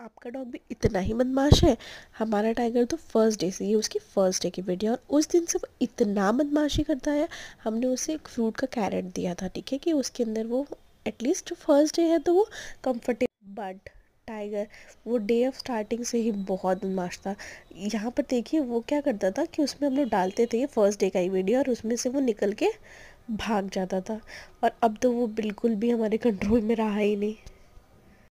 आपका डॉग भी इतना ही बदमाश है हमारा टाइगर तो फर्स्ट डे से ये उसकी फर्स्ट डे की वीडियो और उस दिन से वो इतना बदमाशी करता है हमने उसे एक फ्रूट का कैरेट दिया था ठीक है कि उसके अंदर वो एटलीस्ट फर्स्ट डे है तो वो कंफर्टेबल बट टाइगर वो डे ऑफ स्टार्टिंग से ही बहुत बदमाश था यहाँ पर देखिए वो क्या करता था कि उसमें हम लोग डालते थे फर्स्ट डे का ही वीडियो और उसमें से वो निकल के भाग जाता था और अब तो वो बिल्कुल भी हमारे कंट्रोल में रहा ही नहीं